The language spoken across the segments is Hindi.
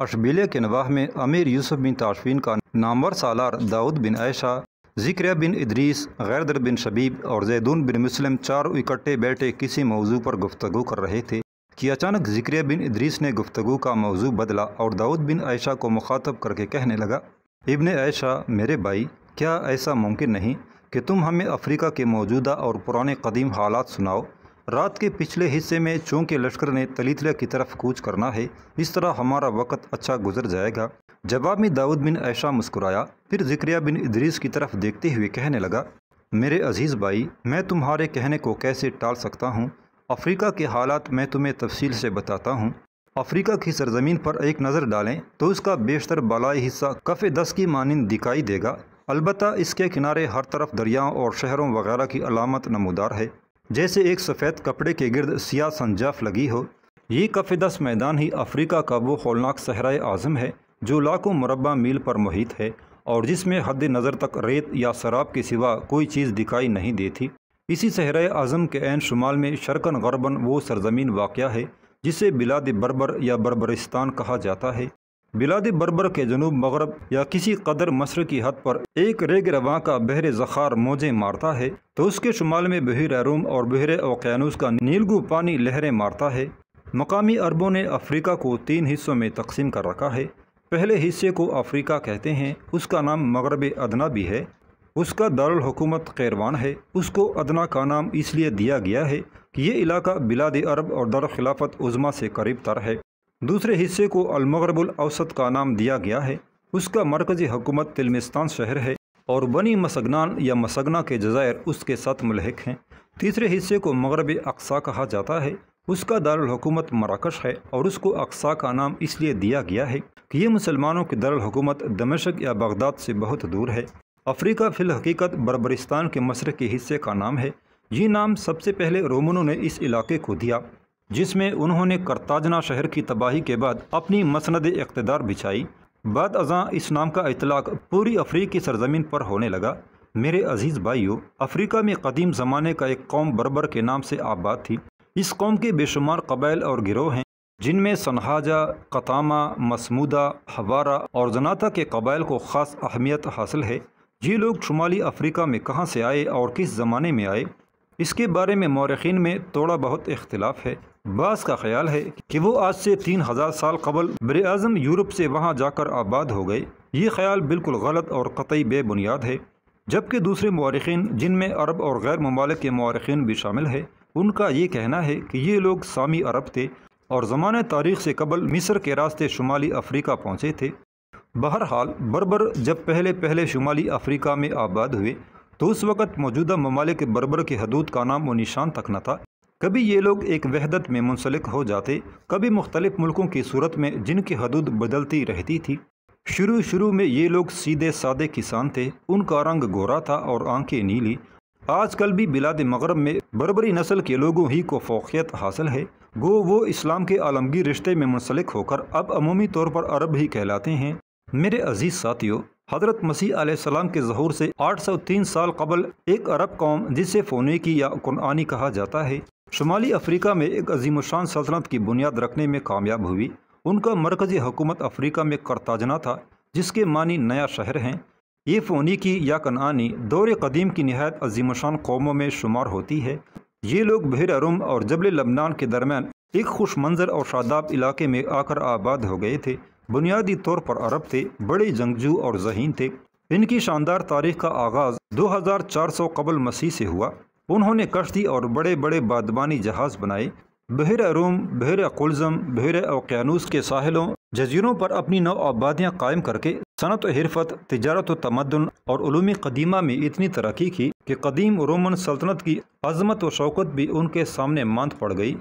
अशबील के नवाह में अमीर यूसुफ बिन ताशफिन का नामवर सालार दाऊद बिन ऐशा जिक्र बिन इदरीस गैरदर बिन शबीब और जैदून बिन मुस्लिम चार इकट्ठे बैठे किसी मौजू पर गुफ्तु कर रहे थे कि अचानक जिक्र बिन इदरीस ने गुफ्तु का मौजू बदला और दाऊद बिन ऐशा को मुखातब करके कहने लगा इबन ऐशा मेरे भाई क्या ऐसा मुमकिन नहीं कि तुम हमें अफ्रीका के मौजूदा और पुराने कदीम हालात सुनाओ रात के पिछले हिस्से में चूँकि लश्कर ने तलीतला की तरफ कूच करना है इस तरह हमारा वक़्त अच्छा गुजर जाएगा जवाब में दाऊद बिन ऐशा मुस्कुराया फिर जिक्रिया बिन इदरीस की तरफ देखते हुए कहने लगा मेरे अजीज़ भाई मैं तुम्हारे कहने को कैसे टाल सकता हूँ अफ्रीका के हालात मैं तुम्हें तफसील से बताता हूँ अफ्रीका की सरजमीन पर एक नज़र डालें तो उसका बेशतर बालाई हिस्सा कफ़े दस की मानंद दिखाई देगा अलबत् इसके किनारे हर तरफ दरियाओं और शहरों वगैरह की अलामत नमदार है जैसे एक सफ़ेद कपड़े के गर्द सिया संजाफ लगी हो ये कफ़ दस मैदान ही अफ्रीका का वो खौलनाक सहरा आज़म है जो लाखों मुरबा मील पर मुहित है और जिसमें हद नज़र तक रेत या शराब के सिवा कोई चीज़ दिखाई नहीं देती इसी सहरा आज़म के एन शुमाल में शरकन गरबन वो सरजमीन वाक़ है जिसे बिलाद बरबर या बरबरिस्तान कहा जाता है बिलाद बरबर के जनूब मगरब या किसी कदर मशर की हद पर एक रेग रवा का बहरे ज़खार मोजे मारता है तो उसके शुमाल में बहर रूम और बहर ओकयानूस का नीलगू पानी लहरें मारता है मकामी अरबों ने अफ्रीका को तीन हिस्सों में तकसीम कर रखा है पहले हिस्से को अफ्रीका कहते हैं उसका नाम मगरब अदना भी है उसका दारकूमत कैरवान है उसको अदना का नाम इसलिए दिया गया है कि ये इलाका बिलाद अरब और दर खिलाफत उज़मा से करीब तर है दूसरे हिस्से को अलमगरबुल अवसत का नाम दिया गया है उसका मरकज़ी हुकूमत तिलमिस्तान शहर है और बनी मसगनान या मसगना के जजायर उसके साथ मलहक हैं तीसरे हिस्से को मगरब अक्सा कहा जाता है उसका दारकूमत मराकश है और उसको अक्सा का नाम इसलिए दिया गया है कि ये मुसलमानों की दारकूमत दमशक या बगदाद से बहुत दूर है अफ्रीका फिलहकीकत बरबरिस्तान के मशरक़ी हिस्से का नाम है ये नाम सबसे पहले रोमनों ने इस इलाके को दिया जिसमें उन्होंने करताजना शहर की तबाही के बाद अपनी मसंद इकतदार बिछाई बाद अजा इस नाम का इतलाक़ पूरी अफ्रीकी सरजमीन पर होने लगा मेरे अजीज़ भाइयों अफ्रीका में कदीम ज़माने का एक कौम बरबर के नाम से आबाद थी इस कौम के बेशुमार कबाइल और गिरोह हैं जिनमें सनहाजा कतामा मसमूदा हवारा और जनाता के कबाइल को ख़ास अहमियत हासिल है ये लोग शुमाली अफ्रीका में कहाँ से आए और किस ज़माने में आए इसके बारे में मौरखीन में थोड़ा बहुत इख्तलाफ है बास का ख्याल है कि वो आज से तीन हज़ार साल कबल बर अज़म यूरोप से वहाँ जाकर आबाद हो गए ये ख्याल बिल्कुल गलत और कतई बेबुनियाद है जबकि दूसरे मौरखन जिनमें अरब और गैर ममालिक के मौरखीन भी शामिल है उनका ये कहना है कि ये लोग सामी अरब थे और ज़मान तारीख से कबल मिस्र के रास्ते शुमाली अफ्रीका पहुँचे थे बहरहाल बर्बर जब पहले पहले शुमाली अफ्रीका में आबाद हुए तो उस वक़्त मौजूदा ममालिक बर्बर की हदूद का नाम व निशान तक न था कभी ये लोग एक वहदत में मुंसलिक हो जाते कभी मुख्तलिफ मुल्कों की सूरत में जिनकी हदूद बदलती रहती थी शुरू शुरू में ये लोग सीधे सादे किसान थे उनका रंग गोरा था और आंखें नीली आजकल भी बिलाद मगरब में बरबरी नस्ल के लोगों ही को फोकियत हासिल है गो वो इस्लाम के आलमगीर रिश्ते में मुंसलिक होकर अब अमूमी तौर पर अरब ही कहलाते हैं मेरे अजीज़ साथियों हज़रत मसीह आसमाम के जहूर से 803 साल कबल एक अरब कौम जिसे फ़ोने की या कुरानी कहा जाता है शुमाली अफ्रीका में एक अजीम शान सल्तनत की बुनियाद रखने में कामयाब हुई उनका मरकज़ी हुकूमत अफ्रीका में करताजना था जिसके मानी नया शहर हैं ये फ़ोनीकी या कनानी दौर कदीम की नहायत अजीम शान कौमों में शुमार होती है ये लोग बहर अरुम और जबल लबनान के दरमियान एक खुश मंजर और शादाब इलाके में आकर आबाद हो गए थे बुनियादी तौर पर अरब थे बड़े जंगजू और जहीन थे इनकी शानदार तारीख का आगाज़ 2400 कबल मसीह से हुआ उन्होंने कश्ती और बड़े बड़े बादबानी जहाज़ बनाए बहर अरूम बहर कुलज़म बहर ओकियानूस के साहिलों जजीरों पर अपनी नौ आबादियाँ कायम करके सनत हरफत तजारत तमदन और कदीमा में इतनी तरक्की की कि कदीम रोमन सल्तनत की अजमत व शौकत भी उनके सामने मंद पड़ गई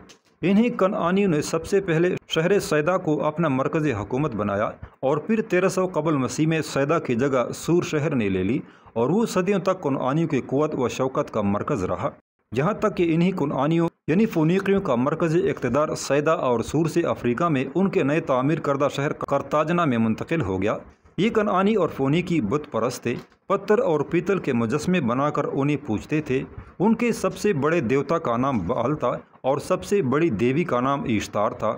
इन्हीं कनआनियों ने सबसे पहले शहर सैदा को अपना मरकज़ हकूमत बनाया और फिर तेरह सौ कबल मसीह में सैदा की जगह सूर शहर ने ले ली और वो सदियों तक कनआनियों की क़ुत व शौकत का मरकज़ रहा यहाँ तक कि इन्हीं कनानियों यानी फ़ोनीकियों का मरकज़ी इकतदार सैदा और सूर से अफ्रीका में उनके नए तामीर करदा शहर करताजना में मुंतकिल हो गया ये कनानी और फोनी की बुत थे पत्थर और पीतल के मुजस्मे बनाकर उन्हें पूछते थे उनके सबसे बड़े देवता का नाम बाल था और सबसे बड़ी देवी का नाम ईश्तार था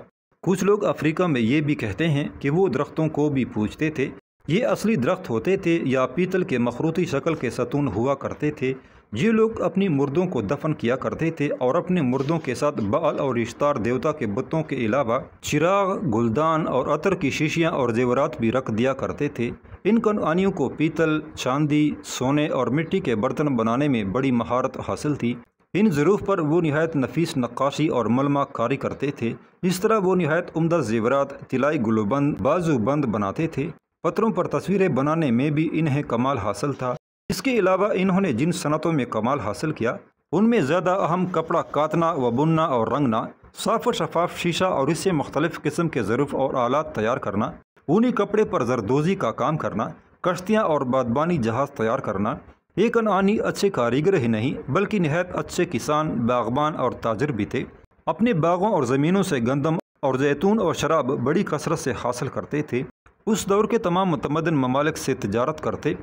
कुछ लोग अफ्रीका में ये भी कहते हैं कि वो दरख्तों को भी पूछते थे ये असली दरख्त होते थे या पीतल के मखरूती शक्ल के सतून हुआ करते थे ये लोग अपने मुर्दों को दफन किया करते थे और अपने मुर्दों के साथ बाल और रिश्तार देवता के बुतों के अलावा चिराग गुलदान और अतर की शीशियाँ और जेवरात भी रख दिया करते थे इन कनआनियों को पीतल चांदी सोने और मिट्टी के बर्तन बनाने में बड़ी महारत हासिल थी इन ज़रूफ पर वो नहायत नफीस नक्काशी और मलमा कारी करते थे इस तरह वो नहायत उमदा जेवरात तिलाई गुलबंद बंद बनाते थे पत्रों पर तस्वीरें बनाने में भी इन्हें कमाल हासिल था इसके अलावा इन्होंने जिन सनतों में कमाल हासिल किया उनमें ज़्यादा अहम कपड़ा काटना व बुनना और रंगना साफ और शफाफ शीशा और इससे मुख्तलिफ़ किस्म के ज़रूफ़ और आलात तैयार करना ऊनी कपड़े पर जरदोजी का काम करना कश्तियाँ और बादबानी जहाज़ तैयार करना एक अनानी अच्छे कारीगर ही नहीं बल्कि नहायत अच्छे किसान बागबान और ताजर भी थे अपने बागों और ज़मीनों से गंदम और जैतून और शराब बड़ी कसरत से हासिल करते थे उस दौर के तमाम मतमदन ममालिक से तजारत करते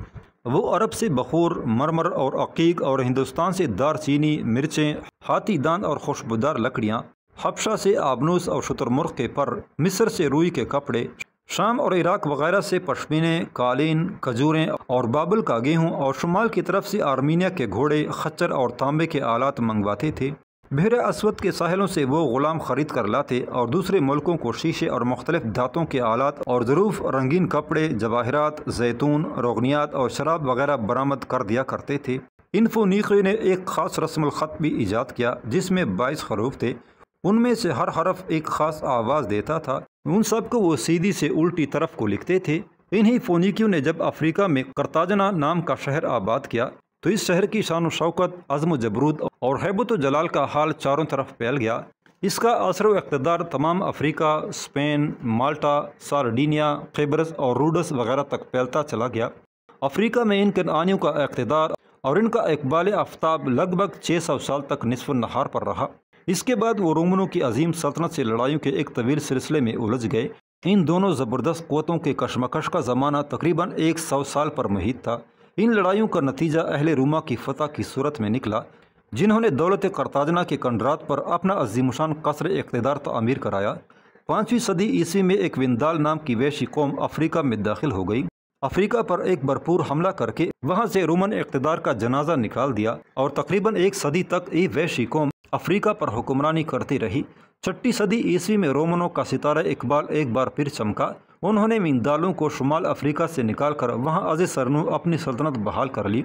वो अरब से बखूर मरमर और अकीक और हिंदुस्तान से दार चीनी मिर्चें हाथी दान और खुशबूदार लकड़ियाँ हबशा से आबनूस और शतरमुर्ग के पर मिस्र से रुई के कपड़े शाम और इराक वगैरह से पशमीने कालीन खजूरें और बाबुल का गेहूँ और शुमाल की तरफ से आर्मीनिया के घोड़े खच्चर और तांबे के आलात मंगवाते थे बहर असवद के साहलों से वो ग़ुलाम ख़रीद कर लाते और दूसरे मुल्कों को शीशे और मुख्तलिफ धातों के आलात और ज़रूफ रंगीन कपड़े जवाहरात जैतून रोगनियात और शराब वगैरह बरामद कर दिया करते थे इन इन्फोनीखे ने एक ख़ास रस्म रस्मखत भी ईजाद किया जिसमें बाईस हरूफ थे उनमें से हर हरफ एक ख़ास आवाज़ देता था उन सब को वो सीधी से उल्टी तरफ को लिखते थे इन्हीं फोनिकियों ने जब अफ्रीका में करताजना नाम का शहर आबाद किया तो इस शहर की शान शौकत अज़म जबरूद और हैबत जलाल का हाल चारों तरफ फैल गया इसका असर इकतदार तमाम अफ्रीका स्पेन माल्टा सारडीनिया खेबरस और रूडस वगैरह तक फैलता चला गया अफ्रीका में इन कनानियों का इकतदार और इनका इकबाल आफ्ताब लगभग छः सौ साल तक नसफ नहार पर रहा इसके बाद वो रोमनों की अजीम सल्तनत से लड़ाइयों के एक तवील सिलसिले में उलझ गए इन दोनों ज़बरदस्त कोतों के कशमकश का ज़माना तकरीबन एक सौ साल पर मुहित था इन लड़ाइयों का नतीजा अहल रूमा की फतह की सूरत में निकला जिन्होंने दौलत करताजना के कंडरात पर अपना अजीमशान कसर इकतदार तमीर कराया पाँचवीं सदी ईस्वी में एक विंदाल नाम की वैशी कौम अफ्रीका में दाखिल हो गई अफ्रीका पर एक भरपूर हमला करके वहाँ से रोमन इकतदार का जनाजा निकाल दिया और तकरीबन एक सदी तक ये वैशी कौम अफ्रीका पर हुक्मरानी करती रही छठी सदी ईस्वी में रोमनों का सितारा इकबाल एक बार फिर चमका उन्होंने मिंगदालों को शुमाल अफ्रीका से निकाल कर वहाँ अज सरनू अपनी सल्तनत बहाल कर ली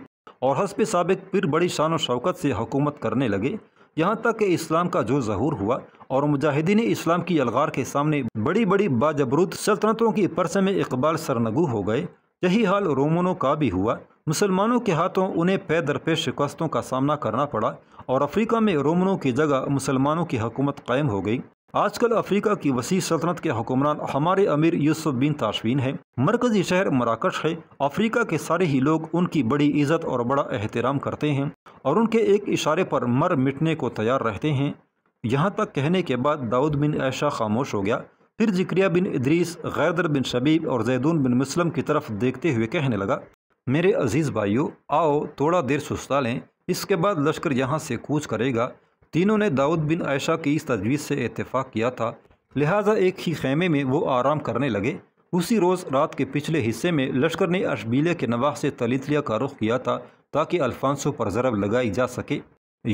और हसब सबक फिर बड़ी शान शौकत से हुकूमत करने लगे यहाँ तक कि इस्लाम का जो जहूर हुआ और मुजाहिदीन इस्लाम की अलगार के सामने बड़ी बड़ी बाजबरूद सल्तनतों की परस में इकबाल सरनगु हो गए यही हाल रोमनों का भी हुआ मुसलमानों के हाथों उन्हें पे दरपेश शिकस्तों का सामना करना पड़ा और अफ्रीका में रोमनों की जगह मुसलमानों की हकूमत कायम हो गई आजकल अफ्रीका की वसी सल्तनत के हुक्मरान हमारे अमीर यूसुफ बिन ताशवीन हैं। मरकजी शहर मराकश है अफ्रीका के सारे ही लोग उनकी बड़ी इज्जत और बड़ा एहतराम करते हैं और उनके एक इशारे पर मर मिटने को तैयार रहते हैं यहाँ तक कहने के बाद दाऊद बिन ऐशा खामोश हो गया फिर जिक्रिया बिन इदरीस गैदर बिन शबीब और जैदून बिन मुस्लम की तरफ देखते हुए कहने लगा मेरे अजीज़ भाइयों आओ थोड़ा देर सुस्ता लें इसके बाद लश्कर यहाँ से कूच करेगा तीनों ने दाऊद बिन आयशा की इस तजवीज़ से इतफ़ाक़ किया था लिहाजा एक ही खेमे में वो आराम करने लगे उसी रोज़ रात के पिछले हिस्से में लश्कर ने अशबीले के नवाह से तलितलिया का रुख किया था ताकि अल्फांसो पर ज़रब लगाई जा सके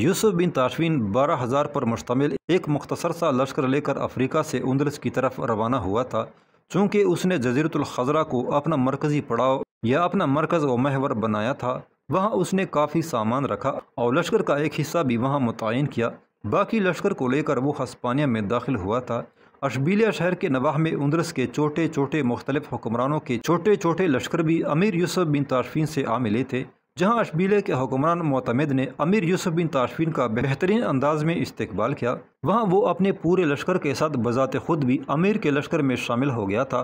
यूसुफ बिन ताशवीन बारह हज़ार पर मुश्तमिल एक मुख्तसर सा लश्कर लेकर अफ्रीका से उंदलस की तरफ रवाना हुआ था चूँकि उसने जजीरतुल खजरा को अपना मरकज़ी पड़ाव या अपना मरकज़ व महवर बनाया था वहाँ उसने काफ़ी सामान रखा और लश्कर का एक हिस्सा भी वहाँ मुतन किया बाकी लश्कर को लेकर वो हस्पानिया में दाखिल हुआ था अशबीलिया शहर के नवाह में उंदरस के छोटे छोटे मुख्तलिफ हुक्मरानों के छोटे छोटे लश्कर भी अमीर यूसुफ बिन तारफीन से आ मिले थे जहाँ अशबीले के हुक्मरान मोतमद ने अमीर यूसुफ बिन ताशफिन का बेहतरीन अंदाज में इस्तकबाल किया वहाँ वो अपने पूरे लश्कर के साथ बजात खुद भी अमीर के लश्कर में शामिल हो गया था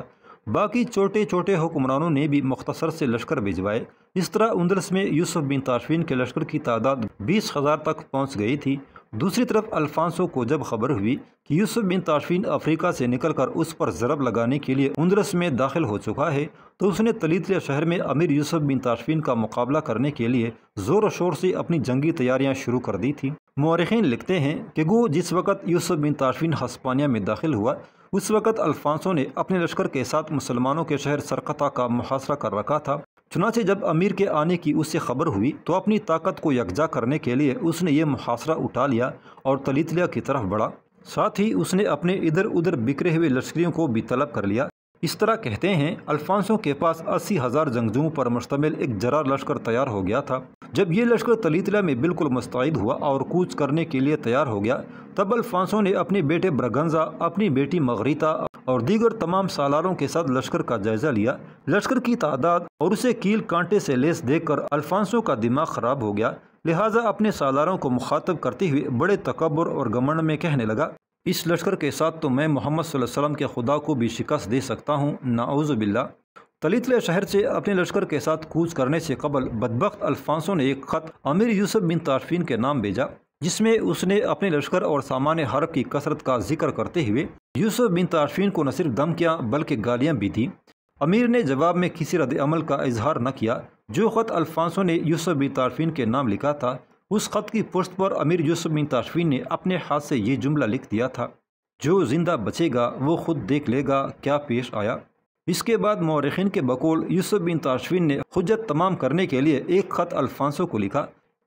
बाकी छोटे छोटे हुक्मरानों ने भी मुख्तसर से लश्कर भिजवाए इस तरह उन्दरस में यूसुफ बिन ताशफिन के लश्कर की तादाद बीस हज़ार तक पहुँच गई थी दूसरी तरफ अल्फांसो को जब खबर हुई कि यूसुफ बिन ताशफिन अफ्रीका से निकलकर उस पर ज़रब लगाने के लिए उन्द्रस में दाखिल हो चुका है तो उसने तलीतले शहर में अमीर यूसुफ बिन ताशफिन का मुकाबला करने के लिए ज़ोर शोर से अपनी जंगी तैयारियां शुरू कर दी थी मौरखीन लिखते हैं कि गो जिस वक्त यूसुफ बिन ताशफिन हस्पानिया में दाखिल हुआ उस वक्त अल्फांसो ने अपने लश्कर के साथ मुसलमानों के शहर सरकता का मुहासरा कर रखा था चुनाचे जब अमीर के आने की उससे खबर हुई तो अपनी ताकत को यकजा करने के लिए उसने ये मुहासरा उठा लिया और तलीतलिया की तरफ बढ़ा साथ ही उसने अपने इधर उधर बिखरे हुए लश्करियों को भी तलब कर लिया इस तरह कहते हैं अल्फांसो के पास अस्सी हज़ार जंगजुओं पर मुश्तमिल एक जरा लश्कर तैयार हो गया था जब ये लश्कर तलीतला में बिल्कुल मुस्तैद हुआ और कूच करने के लिए तैयार हो गया तब अल्फांसो ने अपने बेटे ब्रगंजा अपनी बेटी मगरीता और दीगर तमाम सालारों के साथ लश्कर का जायजा लिया लश्कर की तादाद और उसे कील कांटे से लेस देखकर अल्फांसो का दिमाग खराब हो गया लिहाजा अपने सालारों को मुखातब करते हुए बड़े तकबर और गमन में कहने लगा इस लश्कर के साथ तो मैं मोहम्मद वसल्लम के खुदा को भी शिकस्त दे सकता हूँ नाउज़बिल्ला तलितले शहर से अपने लश्कर के साथ कूच करने से कबल बदबक अल्फांसो ने एक ख़त अमीर यूसुफ बिन तारफिन के नाम भेजा जिसमें उसने अपने लश्कर और सामान्य हरब की कसरत का जिक्र करते हुए यूसुफ बिन तारफिन को न सिर्फ दम किया बल्कि गालियाँ भी दीं अमीर ने जवाब में किसी रद्द अमल का इजहार न किया जो ख़त अल्फांसो ने यूसुफ बिन तारफिन के नाम लिखा था उस ख़त की पुष्ट पर अमीर यूसुफ बिन ताशवी ने अपने हाथ से ये जुमला लिख दिया था जो ज़िंदा बचेगा वो खुद देख लेगा क्या पेश आया इसके बाद मौरखिन के बकौल यूसुफ बिन ताशवीन ने हजत तमाम करने के लिए एक ख़त अल्फांसो को लिखा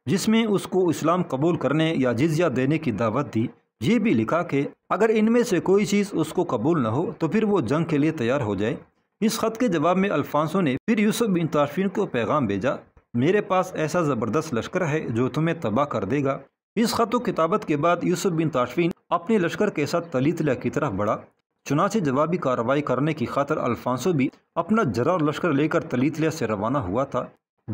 जिसमें उसको इस्लाम कबूल करने या जिजिया देने की दावत दी ये भी लिखा कि अगर इनमें से कोई चीज़ उसको कबूल न हो तो फिर वो जंग के लिए तैयार हो जाए इस ख़त के जवाब में अल्फांसो ने फिर यूसुफ बिन ताशवीन को पैगाम भेजा मेरे पास ऐसा ज़बरदस्त लश्कर है जो तुम्हें तबाह कर देगा इस खत किताबत के बाद यूसुफ बिन ताशफिन अपने लश्कर के साथ तलीतला की तरफ बढ़ा चुनाचे जवाबी कार्रवाई करने की खातर अल्फांसो भी अपना जरा लश्कर लेकर तलीतलिया से रवाना हुआ था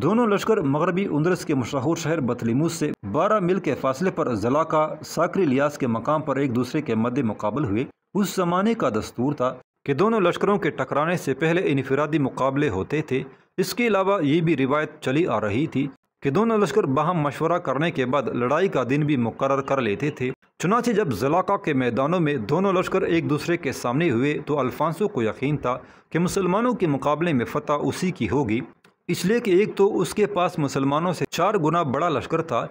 दोनों लश्कर मगरबी उन्द्रस के मशहूर शहर बतलीमूस से 12 मील के फासले पर ज़ला का साकरी लियास के मकाम पर एक दूसरे के मद्दे मुकाबल हुए उस जमाने का दस्तूर था कि दोनों लश्करों के टकराने से पहले इनफरादी मुकाबले होते थे इसके अलावा ये भी रिवायत चली आ रही थी कि दोनों लश्कर बहम मशवरा करने के बाद लड़ाई का दिन भी मुकर कर लेते थे चुनाचे जब जलाका के मैदानों में दोनों लश्कर एक दूसरे के सामने हुए तो अल्फांसो को यकीन था कि मुसलमानों के मुकाबले में फतह उसी की होगी इसलिए कि एक तो उसके पास मुसलमानों से चार गुना बड़ा लश्कर था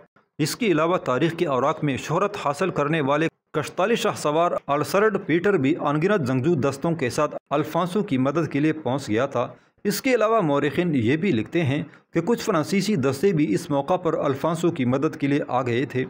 इसके अलावा तारीख के औरक में शहरत हासिल करने वाले कश्ताली शाह सवार अलसरड पीटर भी अनगिनत जंगजू दस्तों के साथ अल्फांसो की मदद के लिए पहुंच गया था इसके अलावा मौरखिन ये भी लिखते हैं कि कुछ फ्रांसीसी दस्ते भी इस मौका पर अल्फांसो की मदद के लिए आ गए थे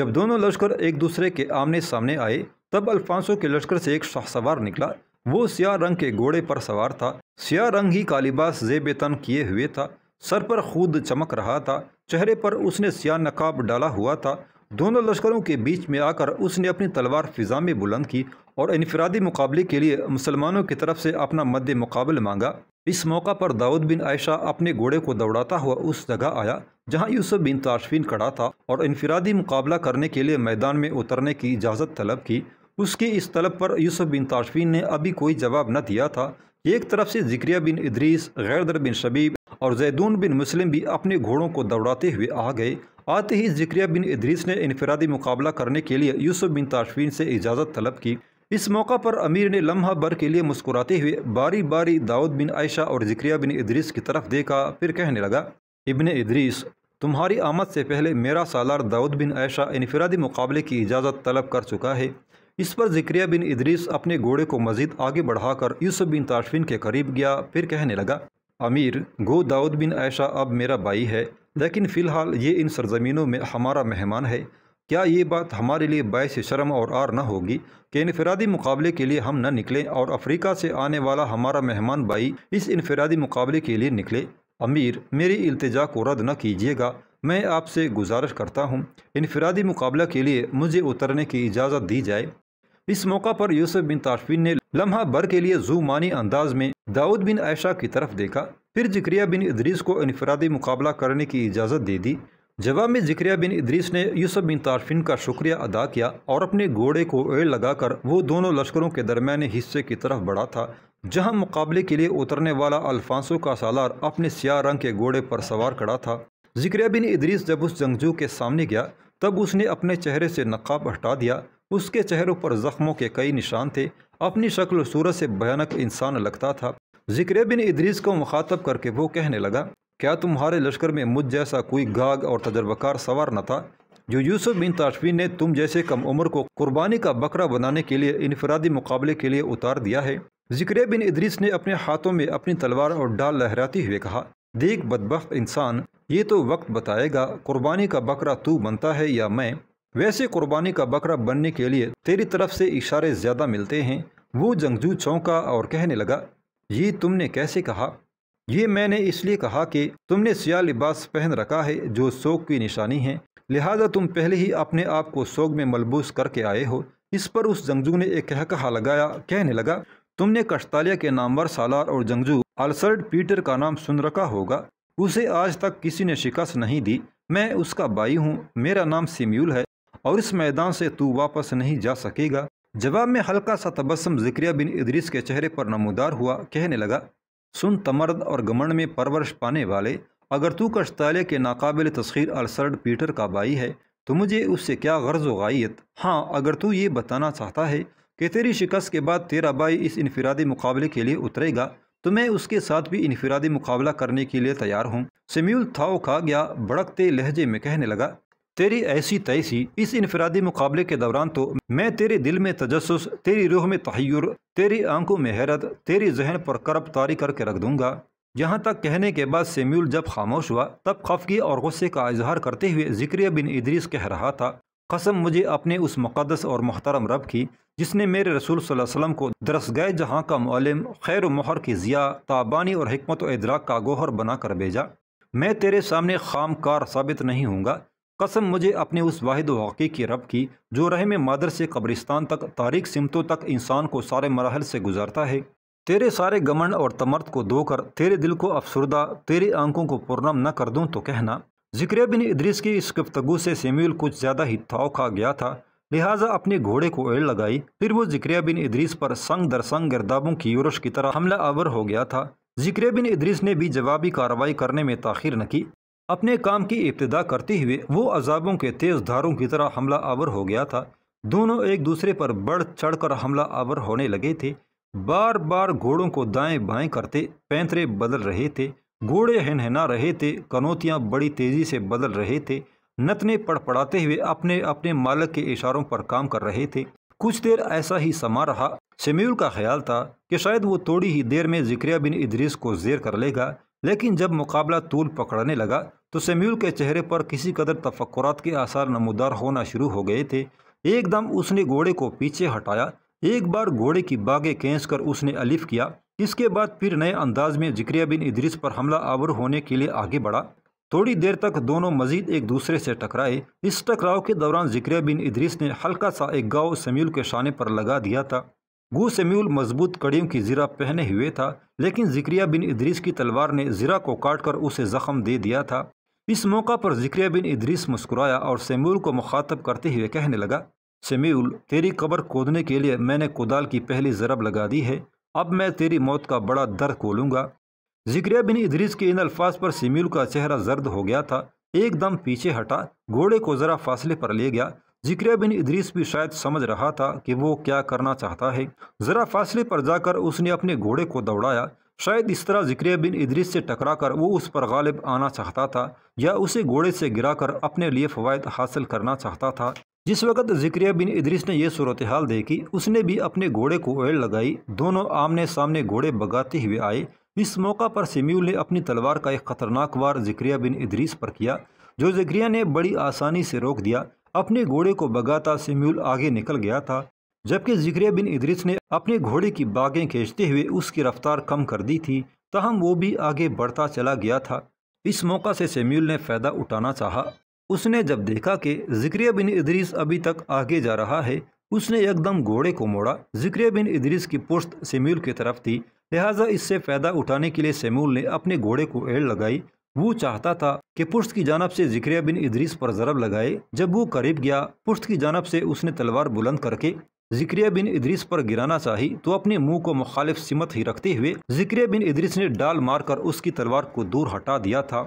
जब दोनों लश्कर एक दूसरे के आमने सामने आए तब अल्फांसो के लश्कर से एक शाहसवार निकला वो सिया रंग के घोड़े पर सवार था सिया रंग ही कालिबास जेब तन किए हुए था सर पर खूद चमक रहा था चेहरे पर उसने सिया नकाब डाला हुआ था दोनों लश्करों के बीच में आकर उसने अपनी तलवार फिजा में बुलंद की और इनफरादी मुकाबले के लिए मुसलमानों की तरफ से अपना मद मुकाबल मांगा इस मौका पर दाऊद बिन आयशा अपने घोड़े को दौड़ाता हुआ उस जगह आया जहां यूसुफ बिन ताशफिन खड़ा था और इनफरादी मुकाबला करने के लिए मैदान में उतरने की इजाज़त तलब की उसकी इस तलब पर यूसुफ बिन ताशफिन ने अभी कोई जवाब न दिया था एक तरफ से जिक्रिया बिन इदरीस गैरदर बिन शबीब और जैदून बिन मुस्लिम भी अपने घोड़ों को दौड़ाते हुए आ गए आते ही जिक्रिया बिन इदरीस ने इनफरादी मुकाबला करने के लिए यूसुफ बिन ताशवीन से इजाज़त तलब की इस मौका पर अमीर ने लम्हा भर के लिए मुस्कुराते हुए बारी बारी दाऊद बिन आयशा और जिक्रिया बिन इदरीस की तरफ देखा फिर कहने लगा इबन इदरीस तुम्हारी आमद से पहले मेरा सालार दाऊद बिन आयशा इनफरादी मुकाबले की इजाज़त तलब कर चुका है इस पर जिक्रिया बिन इदरीस अपने घोड़े को मजीद आगे बढ़ाकर यूसुफ बिन ताशफिन के करीब गया फिर कहने लगा अमीर गो दाऊद बिन आयशा अब मेरा भाई है लेकिन फ़िलहाल ये इन सरजमीनों में हमारा मेहमान है क्या ये बात हमारे लिए बायस शर्म और आर न होगी कि इनफरादी मुकाबले के लिए हम न निकलें और अफ्रीका से आने वाला हमारा मेहमान भाई इस इनफरादी मुकाबले के लिए निकले अमीर मेरी अल्तजा को रद्द न कीजिएगा मैं आपसे गुजारिश करता हूँ इनफरादी मुकाबला के लिए मुझे उतरने की इजाज़त दी जाए इस मौका पर यूसुफ बिन तारफिन ने लम्हा भर के लिए जू मानी अंदाज में दाऊद बिन आयशा की तरफ देखा फिर जिक्रिया बिन इदरीस को इनफरादी मुकाबला करने की इजाज़त दे दी जवाब में जिक्रिया बिन इदरीस ने यूसुफ बिन तारफिन का शुक्रिया अदा किया और अपने घोड़े को एड़ लगाकर वो दोनों लश्करों के दरमियाने हिस्से की तरफ बढ़ा था जहां मुकाबले के लिए उतरने वाला अल्फांसो का सालार अपने स्या रंग के घोड़े पर सवार खड़ा था जिक्रिया बिन इदरीस जब उस जंगजू के सामने गया तब उसने अपने चेहरे से नकाब हटा दिया उसके चेहरों पर जख्मों के कई निशान थे अपनी शक्ल सूरत से भयानक इंसान लगता था जिक्र बिन इदरीस को मुखातब करके वो कहने लगा क्या तुम्हारे लश्कर में मुझ जैसा कोई गाग और तजर्बाकार सवार न था जो यूसुफ बिन ताशवी ने तुम जैसे कम उम्र को कुर्बानी का बकरा बनाने के लिए इनफरादी मुकाबले के लिए उतार दिया है जिक्र बिन इदरीस ने अपने हाथों में अपनी तलवार और डाल लहराते हुए कहा देख बदबक इंसान ये तो वक्त बताएगा कुर्बानी का बकरा तू बनता है या मैं वैसे कुर्बानी का बकरा बनने के लिए तेरी तरफ से इशारे ज़्यादा मिलते हैं वो जंगजू चौंका और कहने लगा ये तुमने कैसे कहा ये मैंने इसलिए कहा कि तुमने सिया लिबास पहन रखा है जो शोक की निशानी है लिहाजा तुम पहले ही अपने आप को शोक में मलबूस करके आए हो इस पर उस जंगजू ने एक कहकहा लगाया कहने लगा तुमने कश्तालिया के नामवर सालार और जंगजू अल्सर्ड पीटर का नाम सुन रखा होगा उसे आज तक किसी ने शिकस्त नहीं दी मैं उसका भाई हूँ मेरा नाम सिम्यूल है और इस मैदान से तू वापस नहीं जा सकेगा जवाब में हल्का सा तबस्म जिक्रिया बिन इदरीस के चेहरे पर नमोदार हुआ कहने लगा सुन तमर्द और गमन में परवरश पाने वाले अगर तू कश्ताले के नाकबिल तस्खीर अलसर्ड पीटर का बाई है तो मुझे उससे क्या गर्ज वायत हाँ अगर तू ये बताना चाहता है कि तेरी शिकस्त के बाद तेरा बाई इस इनफरादी मुकाबले के लिए उतरेगा तो मैं उसके साथ भी इनफरादी मुकाबला करने के लिए तैयार हूँ सेम्यूल थाओ खा गया भड़कते लहजे में कहने लगा तेरी ऐसी तैसी इस इनफरादी मुकाबले के दौरान तो मैं तेरे दिल में तजस तेरी रूह में तहयर तेरी आंखों में हैरत तेरी जहन पर करब तारी करके रख दूंगा यहाँ तक कहने के बाद सेम्यूल जब खामोश हुआ तब खफगी और गुस्से का इजहार करते हुए जिक्र बिन इदरीस कह रहा था कसम मुझे अपने उस मुक़दस और मोहतरम रब की जिसने मेरे रसूल वसलम को गए जहाँ का मौलम खैर महर की ज़िया ताबानी और हमत व इदराक का गोहर बनाकर भेजा मैं तेरे सामने खाम कार साबित नहीं हूँगा कसम मुझे अपने उस वाहिद वाक़े के रब की जो रहम मादर से कब्रिस्तान तक तारीख सिमतों तक इंसान को सारे मरहल से गुजरता है तेरे सारे गमन और तमर्द को धोकर तेरे दिल को अफसरदा तेरी आंखों को पुरनम न कर दूँ तो कहना जिक्र बिन इद्रिस की इस गुफ्तगु से सेम्यूल कुछ ज़्यादा ही थाव खा गया था लिहाजा अपने घोड़े को एड़ लगाई फिर वो जिक्रिया बिन इद्रिस पर संग दर संग गिरदाबों की यूरश की तरह हमला आवर हो गया था जिक्र बिन इद्रिस ने भी जवाबी कार्रवाई करने में ताखिर न की अपने काम की इब्तदा करते हुए वो अजाबों के तेज़ धारों की तरह हमला आवर हो गया था दोनों एक दूसरे पर बढ़ चढ़कर हमला आवर होने लगे थे बार बार घोड़ों को दाएं बाएं करते पैंतरे बदल रहे थे घोड़े हिनहना रहे थे कनौतियाँ बड़ी तेज़ी से बदल रहे थे नतने पड़पड़ाते हुए अपने अपने मालक के इशारों पर काम कर रहे थे कुछ देर ऐसा ही समा रहा शमील का ख्याल था कि शायद वो थोड़ी ही देर में जिक्रिया बिन इदरीस को जेर कर लेगा लेकिन जब मुकाबला तूल पकड़ने लगा तो सेम्यूल के चेहरे पर किसी कदर तफक्रात के आसार नमोदार होना शुरू हो गए थे एकदम उसने घोड़े को पीछे हटाया एक बार घोड़े की बागे केंस कर उसने अलिफ किया इसके बाद फिर नए अंदाज में जिक्रिया बिन इदरीस पर हमला आवर होने के लिए आगे बढ़ा थोड़ी देर तक दोनों मजीद एक दूसरे से टकराए इस टकराव के दौरान जिक्रिया बिन इदरीस ने हल्का सा एक गाँव सेम्यूल के शाने पर लगा दिया था गु सेम्यूल मजबूत कड़ियों की ज़रा पहने हुए था लेकिन जिक्रिया बिन इदरीस की तलवार ने ज़रा को काटकर उसे ज़ख्म दे दिया था इस मौका पर जिक्रिया बिन इदरीस मुस्कुराया और सेम्यूल को मुखातब करते हुए कहने लगा सेम्यूल तेरी कब्र खोदने के लिए मैंने कुदाल की पहली ज़रब लगा दी है अब मैं तेरी मौत का बड़ा दर्द खोलूँगा जिक्रिया बिन इदरीस के इन अल्फाज पर सेम्यूल का चेहरा जर्द हो गया था एकदम पीछे हटा घोड़े को ज़रा फासले पर ले गया जिक्रिया बिन इदरीस भी शायद समझ रहा था कि वो क्या करना चाहता है ज़रा फासले पर जाकर उसने अपने घोड़े को दौड़ाया शायद इस तरह जिक्रिया बिन इदरीस से टकराकर वो उस पर गालिब आना चाहता था या उसे घोड़े से गिराकर अपने लिए फ़वाद हासिल करना चाहता था जिस वक्त जिक्रिया बिन इदरीस ने यह सूरत हाल देखी उसने भी अपने घोड़े को ओयल लगाई दोनों आमने सामने घोड़े बगाते हुए आए इस मौका पर सिम्यूल ने अपनी तलवार का एक ख़तरनाक वार जिक्रिया बिन इदरीस पर किया जो जिक्रिया ने बड़ी आसानी से रोक दिया अपने घोड़े को बगाता सेम्यूल आगे निकल गया था जबकि जिक्रिया बिन इदरिस ने अपने घोड़े की बागें खींचते हुए उसकी रफ्तार कम कर दी थी तहम वो भी आगे बढ़ता चला गया था इस मौका से सेम्यूल ने फ़ायदा उठाना चाहा उसने जब देखा कि जिक्रिया बिन इदरीस अभी तक आगे जा रहा है उसने एकदम घोड़े को मोड़ा जिक्रिया बिन इदरीस की पुश्त सेम्यूल की तरफ थी लिहाजा इससे फ़ायदा उठाने के लिए सेम्यूल ने अपने घोड़े को एड़ लगाई वो चाहता था कि पुष्त की जानब से जिक्रिया बिन इदरीस पर जरब लगाए जब वो करीब गया पुष्त की जानब से उसने तलवार बुलंद करके जिक्रिया बिन इदरीस पर गिराना चाही तो अपने मुंह को मुखालिफ सिमत ही रखते हुए जिक्रिया बिन इदरीस ने डाल मारकर उसकी तलवार को दूर हटा दिया था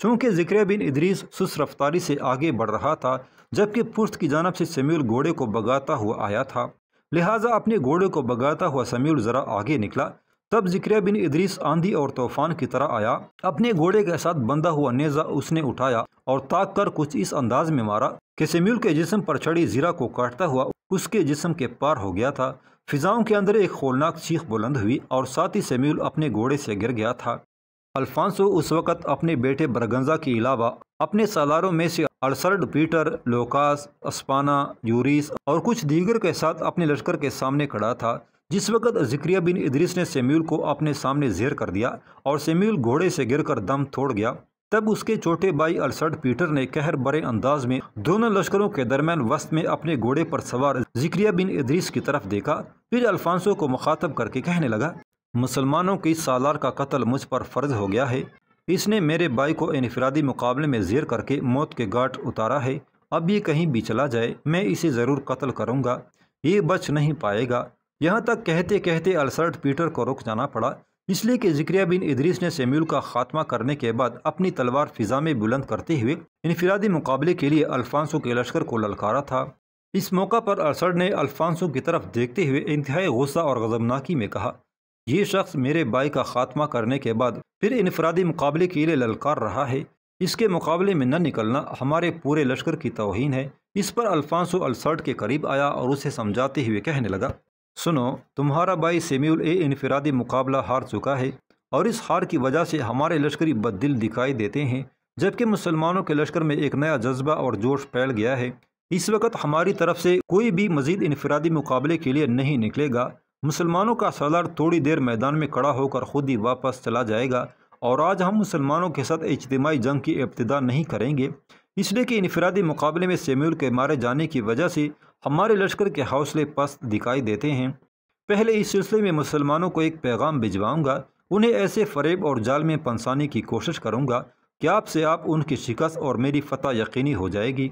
चूंकि जिक्रिया बिन इदरीस सुस रफ्तारी से आगे बढ़ रहा था जबकि पुष्त की जानब से समील घोड़े को बगाता हुआ आया था लिहाजा अपने घोड़े को बगाता हुआ समील ज़रा आगे निकला तब जिक्रिया बिन इदरीस आंधी और तूफान की तरह आया अपने घोड़े के साथ बंधा हुआ नेजा उसने उठाया और ताक कर कुछ इस अंदाज में मारा कि सेम्यूल के जिस्म पर चढ़ी जीरा को काटता हुआ उसके जिस्म के पार हो गया था फिजाओं के अंदर एक खोलनाक चीख बुलंद हुई और साथ ही सेम्यूल अपने घोड़े से गिर गया था अल्फांसो उस वक़्त अपने बेटे बरगंजा के अलावा अपने सालारों में से अलसर्ड पीटर लोकास अस्पाना यूरिस और कुछ दीगर के साथ अपने लश्कर के सामने खड़ा था जिस वक्त जिक्रिया बिन इदरीस ने सेम्यूल को अपने सामने जेर कर दिया और सेम्यूल घोड़े से गिरकर दम तोड़ गया तब उसके छोटे भाई अलसर्ट पीटर ने कहर बड़े अंदाज में दोनों लश्करों के दरमियान वस्त में अपने घोड़े पर सवार जिक्रिया बिन इदरीस की तरफ देखा फिर अल्फांसो को मुखातब करके कहने लगा मुसलमानों की सालार का कत्ल मुझ पर फर्ज हो गया है इसने मेरे भाई को इनफरादी मुकाबले में जेर करके मौत के गाट उतारा है अब ये कहीं भी चला जाए मैं इसे ज़रूर कत्ल करूँगा ये बच नहीं पाएगा यहाँ तक कहते कहते अलसर्ट पीटर को रुक जाना पड़ा इसलिए कि जिक्रिया बिन इदरीस ने सेम्यूल का खात्मा करने के बाद अपनी तलवार फिजा में बुलंद करते हुए इनफरादी मुकाबले के लिए अल्फांसो के लश्कर को ललकारा था इस मौका पर अलसर्ट ने अल्फांसो की तरफ देखते हुए इंतहाई गुस्सा और गजबनाकी में कहा ये शख्स मेरे बाई का खात्मा करने के बाद फिर इनफरादी मुकाबले के लिए ललकार रहा है इसके मुकाबले में न निकलना हमारे पूरे लश्कर की तोहन है इस पर अल्फांसो अलसर्ट के करीब आया और उसे समझाते हुए कहने लगा सुनो तुम्हारा भाई सेम्यूल ए इनफरादी मुकाबला हार चुका है और इस हार की वजह से हमारे लश्करी बददिल दिखाई देते हैं जबकि मुसलमानों के लश्कर में एक नया जज्बा और जोश फैल गया है इस वक्त हमारी तरफ से कोई भी मजीद इनफरादी मुकाबले के लिए नहीं निकलेगा मुसलमानों का सलार थोड़ी देर मैदान में खड़ा होकर खुद ही वापस चला जाएगा और आज हम मुसलमानों के साथ इजतमाही जंग की इब्तदा नहीं करेंगे इसलिए कि इनफरादी मुकाबले में सेम्यूल के मारे जाने की वजह से हमारे लश्कर के हौसले पस्त दिखाई देते हैं पहले इस सिलसिले में मुसलमानों को एक पैगाम भिजवाऊँगा उन्हें ऐसे फरेब और जाल में पंसाने की कोशिश करूँगा कि आपसे आप उनकी शिकस्त और मेरी फतह यकीनी हो जाएगी